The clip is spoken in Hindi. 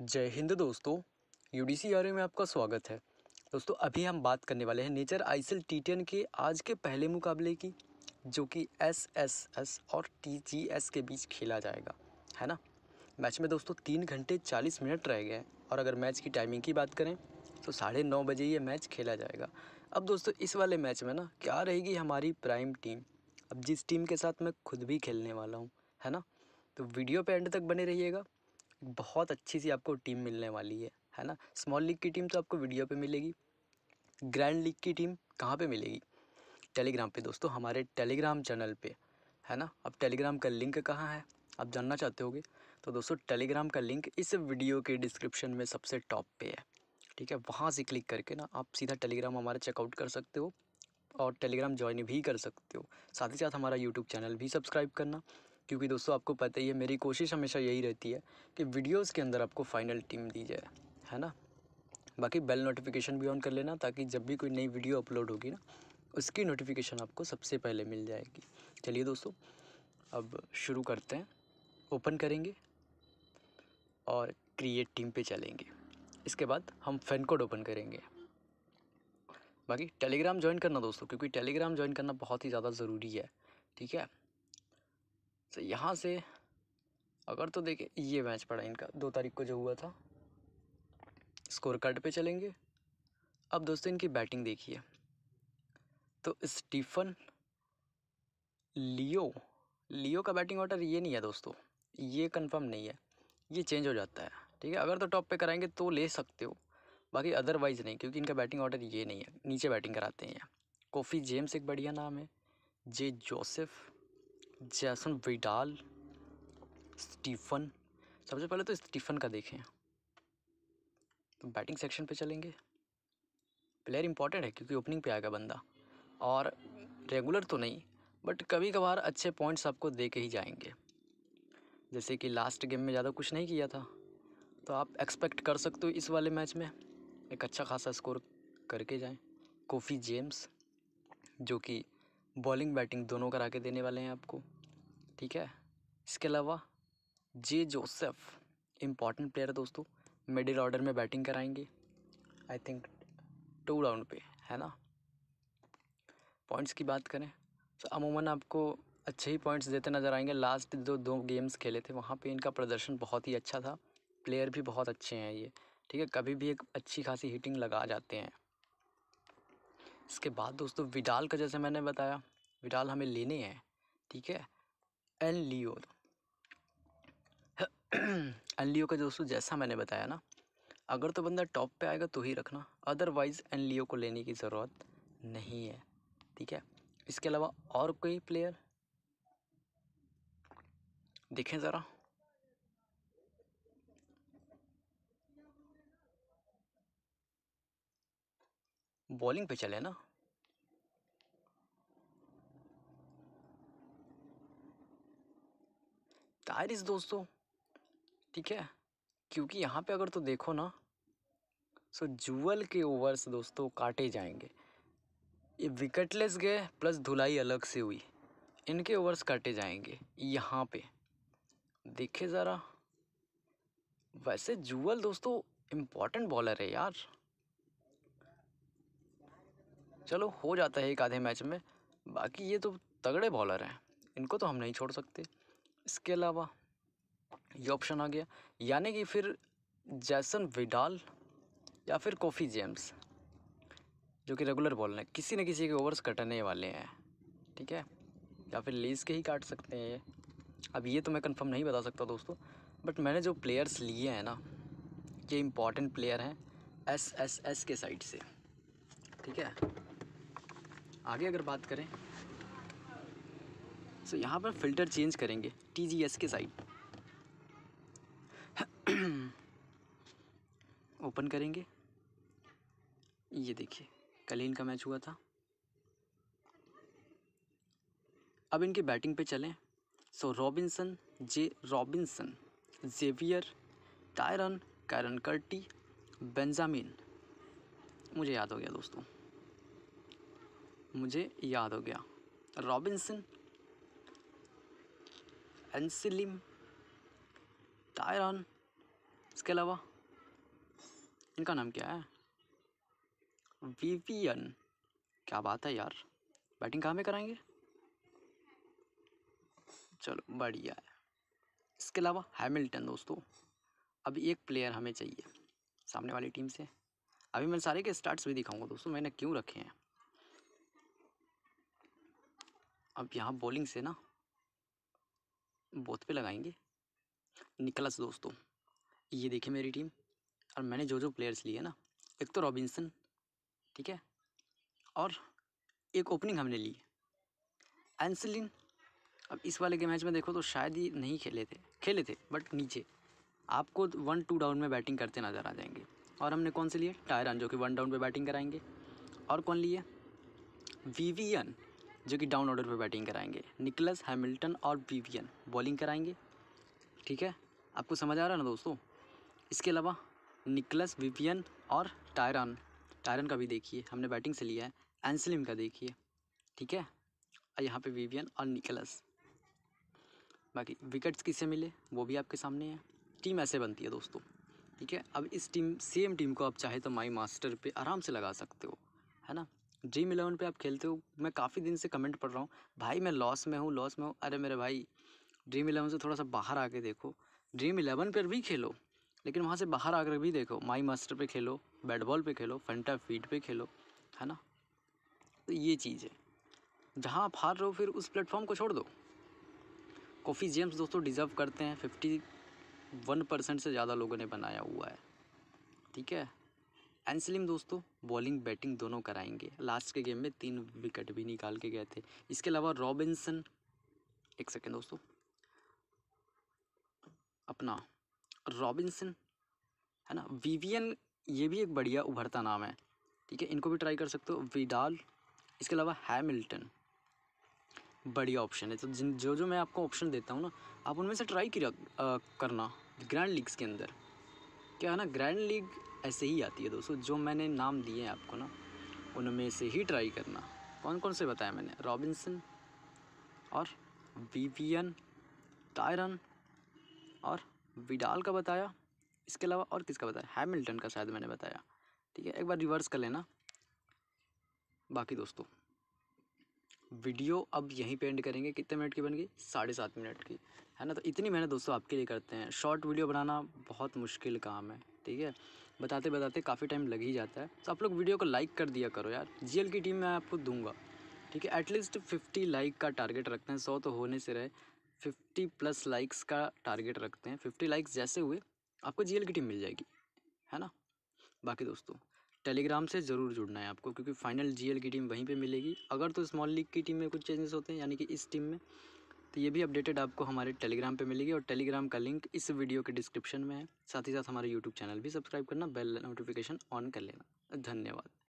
जय हिंद दोस्तों यू डी सी में आपका स्वागत है दोस्तों अभी हम बात करने वाले हैं नेचर आईसीएल टी टेन के आज के पहले मुकाबले की जो कि एस एस एस और टी जी एस के बीच खेला जाएगा है ना मैच में दोस्तों तीन घंटे चालीस मिनट रह गए हैं और अगर मैच की टाइमिंग की बात करें तो साढ़े नौ बजे ये मैच खेला जाएगा अब दोस्तों इस वाले मैच में ना क्या रहेगी हमारी प्राइम टीम अब जिस टीम के साथ मैं खुद भी खेलने वाला हूँ है ना तो वीडियो पे एंड तक बने रहिएगा बहुत अच्छी सी आपको टीम मिलने वाली है है ना स्मॉल लीग की टीम तो आपको वीडियो पे मिलेगी ग्रैंड लीग की टीम कहाँ पे मिलेगी टेलीग्राम पे दोस्तों हमारे टेलीग्राम चैनल पे है ना अब टेलीग्राम का लिंक कहाँ है आप जानना चाहते होगे तो दोस्तों टेलीग्राम का लिंक इस वीडियो के डिस्क्रिप्शन में सबसे टॉप पे है ठीक है वहाँ से क्लिक करके ना आप सीधा टेलीग्राम हमारा चेकआउट कर सकते हो और टेलीग्राम ज्वाइन भी कर सकते हो साथ ही साथ हमारा यूट्यूब चैनल भी सब्सक्राइब करना क्योंकि दोस्तों आपको पता ही है मेरी कोशिश हमेशा यही रहती है कि वीडियोज़ के अंदर आपको फाइनल टीम दी जाए है ना बाकी बेल नोटिफिकेशन भी ऑन कर लेना ताकि जब भी कोई नई वीडियो अपलोड होगी ना उसकी नोटिफिकेशन आपको सबसे पहले मिल जाएगी चलिए दोस्तों अब शुरू करते हैं ओपन करेंगे और क्रिएट टीम पे चलेंगे इसके बाद हम फैन कोड ओपन करेंगे बाकी टेलीग्राम ज्वाइन करना दोस्तों क्योंकि टेलीग्राम ज्वाइन करना बहुत ही ज़्यादा ज़रूरी है ठीक है तो यहाँ से अगर तो देखे ये मैच पड़ा इनका दो तारीख को जो हुआ था स्कोर कार्ड पे चलेंगे अब दोस्तों इनकी बैटिंग देखिए तो स्टीफन लियो लियो का बैटिंग ऑर्डर ये नहीं है दोस्तों ये कंफर्म नहीं है ये चेंज हो जाता है ठीक है अगर तो टॉप पे कराएंगे तो ले सकते हो बाकी अदरवाइज़ नहीं क्योंकि इनका बैटिंग ऑर्डर ये नहीं है नीचे बैटिंग कराते हैं कॉफ़ी जेम्स एक बढ़िया नाम है J Joseph Jason Vidal Stephen सबसे पहले तो स्टीफन का देखें तो बैटिंग सेक्शन पे चलेंगे प्लेयर इंपॉर्टेंट है क्योंकि ओपनिंग पे आएगा बंदा और रेगुलर तो नहीं बट कभी कभार अच्छे पॉइंट्स आपको दे के ही जाएंगे जैसे कि लास्ट गेम में ज़्यादा कुछ नहीं किया था तो आप एक्सपेक्ट कर सकते हो इस वाले मैच में एक अच्छा खासा स्कोर करके जाएं कोफ़ी जेम्स जो कि बॉलिंग बैटिंग दोनों करा के देने वाले हैं आपको ठीक है इसके अलावा जे जोसेफ इम्पॉर्टेंट प्लेयर है दोस्तों मिडिल ऑर्डर में बैटिंग कराएंगे आई थिंक टू राउंड पे है ना पॉइंट्स की बात करें तो अमूमन आपको अच्छे ही पॉइंट्स देते नज़र आएंगे लास्ट जो दो गेम्स खेले थे वहाँ पे इनका प्रदर्शन बहुत ही अच्छा था प्लेयर भी बहुत अच्छे हैं ये ठीक है कभी भी एक अच्छी खासी हिटिंग लगा जाते हैं इसके बाद दोस्तों विडाल का जैसे मैंने बताया विडाल हमें लेने हैं ठीक है एन लियो एन लियो का दोस्तों जैसा मैंने बताया ना अगर तो बंदा टॉप पे आएगा तो ही रखना अदरवाइज़ एन लियो को लेने की ज़रूरत नहीं है ठीक है इसके अलावा और कोई प्लेयर देखें ज़रा बॉलिंग पे चले ना तारिस दोस्तों ठीक है क्योंकि यहाँ पे अगर तो देखो ना सो जुअल के ओवर्स दोस्तों काटे जाएंगे ये विकेटलेस गए प्लस धुलाई अलग से हुई इनके ओवर्स काटे जाएंगे यहाँ पे देखे ज़रा वैसे जुअल दोस्तों इम्पॉर्टेंट बॉलर है यार चलो हो जाता है एक आधे मैच में बाकी ये तो तगड़े बॉलर हैं इनको तो हम नहीं छोड़ सकते इसके अलावा ये ऑप्शन आ गया यानी कि फिर जैसन विडाल या फिर कोफ़ी जेम्स जो कि रेगुलर बॉलर हैं किसी न किसी के ओवर्स कटने वाले हैं ठीक है या फिर लीज के ही काट सकते हैं ये अब ये तो मैं कंफर्म नहीं बता सकता दोस्तों बट मैंने जो प्लेयर्स लिए हैं ना ये इम्पॉर्टेंट प्लेयर हैं एस एस एस के साइड से ठीक है आगे अगर बात करें सो so, यहाँ पर फ़िल्टर चेंज करेंगे टी जी एस के साइड ओपन करेंगे ये देखिए कल इनका मैच हुआ था अब इनकी बैटिंग पे चलें so Robinson J Robinson Xavier Tyrone Kieron Curtly Benjamin मुझे याद हो गया दोस्तों मुझे याद हो गया रॉबिन्सन एंसिलिम टायरन इसके अलावा इनका नाम क्या है वीवीएन क्या बात है यार बैटिंग कहाँ पे कराएंगे चलो बढ़िया है इसके अलावा हैमिल्टन दोस्तों अभी एक प्लेयर हमें चाहिए सामने वाली टीम से अभी मैं सारे के स्टार्ट्स भी दिखाऊंगा दोस्तों मैंने क्यों रखे हैं अब यहाँ बॉलिंग से ना बोथ पे लगाएंगे निकलस दोस्तों ये देखे मेरी टीम और मैंने जो जो प्लेयर्स लिए ना एक तो रॉबिन्सन ठीक है और एक ओपनिंग हमने ली एंसलिन अब इस वाले के मैच में देखो तो शायद ही नहीं खेले थे खेले थे बट नीचे आपको वन टू डाउन में बैटिंग करते नज़र आ जाएंगे और हमने कौन से लिए टायरन जो कि वन डाउन पे बैटिंग कराएंगे और कौन लिए एन जो कि डाउन ऑर्डर पर बैटिंग कराएंगे निकलस हैमिल्टन और बीवियन बॉलिंग कराएंगे ठीक है आपको समझ आ रहा है ना दोस्तों इसके अलावा निकलस विवियन और टायरन टायरन का भी देखिए हमने बैटिंग से लिया है एंसलिम का देखिए ठीक है और यहाँ पे विवियन और निकलस बाकी विकेट्स किससे मिले वो भी आपके सामने है टीम ऐसे बनती है दोस्तों ठीक है अब इस टीम सेम टीम को आप चाहे तो माई मास्टर पे आराम से लगा सकते हो है ना ड्रीम इलेवन पे आप खेलते हो मैं काफ़ी दिन से कमेंट पढ़ रहा हूँ भाई मैं लॉस में हूँ लॉस में हूँ अरे मेरे भाई ड्रीम इलेवन से थोड़ा सा बाहर आके देखो ड्रीम इलेवन पर भी खेलो लेकिन वहाँ से बाहर आकर भी देखो माई मास्टर पर खेलो बैट बॉल पर खेलो फंटा फीट पर खेलो है ना तो ये चीज़ है जहाँ आप हार रहे हो फिर उस प्लेटफॉर्म को छोड़ दो कॉफ़ी जेम्स दोस्तों डिज़र्व करते हैं फिफ्टी वन परसेंट से ज़्यादा लोगों ने बनाया हुआ है ठीक है एनसलिम दोस्तों बॉलिंग बैटिंग दोनों कराएंगे लास्ट के गेम में तीन विकेट भी निकाल के गए थे इसके अलावा रॉबिन्सन एक सेकेंड दोस्तों अपना रॉबिन्सन है ना विवियन ये भी एक बढ़िया उभरता नाम है ठीक है इनको भी ट्राई कर सकते हो विडाल इसके अलावा हैमिल्टन बढ़िया ऑप्शन है तो जिन जो जो मैं आपको ऑप्शन देता हूँ ना आप उनमें से ट्राई किया करना ग्रैंड लीग्स के अंदर क्या है ना ग्रैंड लीग ऐसे ही आती है दोस्तों जो मैंने नाम दिए हैं आपको ना उनमें से ही ट्राई करना कौन कौन से बताया मैंने रॉबिन्सन और विवियन टायरन और विडाल का बताया इसके अलावा और किसका बताया हैमिल्टन का शायद मैंने बताया ठीक है एक बार रिवर्स कर लेना बाकी दोस्तों वीडियो अब यहीं पे एंड करेंगे कितने मिनट की बन गई साढ़े सात मिनट की है ना तो इतनी मेहनत दोस्तों आपके लिए करते हैं शॉर्ट वीडियो बनाना बहुत मुश्किल काम है ठीक है बताते बताते काफ़ी टाइम लग ही जाता है तो आप लोग वीडियो को लाइक कर दिया करो यार जी की टीम मैं आपको दूंगा ठीक है एटलीस्ट फिफ्टी लाइक का टारगेट रखते हैं सौ तो होने से रहे फिफ्टी प्लस लाइक्स का टारगेट रखते हैं फिफ्टी लाइक्स जैसे हुए आपको जी की टीम मिल जाएगी है ना बाकी दोस्तों टेलीग्राम से ज़रूर जुड़ना है आपको क्योंकि फाइनल जीएल की टीम वहीं पे मिलेगी अगर तो स्मॉल लीग की टीम में कुछ चेंजेस होते हैं यानी कि इस टीम में तो ये भी अपडेटेड आपको हमारे टेलीग्राम पे मिलेगी और टेलीग्राम का लिंक इस वीडियो के डिस्क्रिप्शन में है साथ ही साथ हमारे यूट्यूब चैनल भी सब्सक्राइब करना बेल नोटिफिकेशन ऑन कर लेना धन्यवाद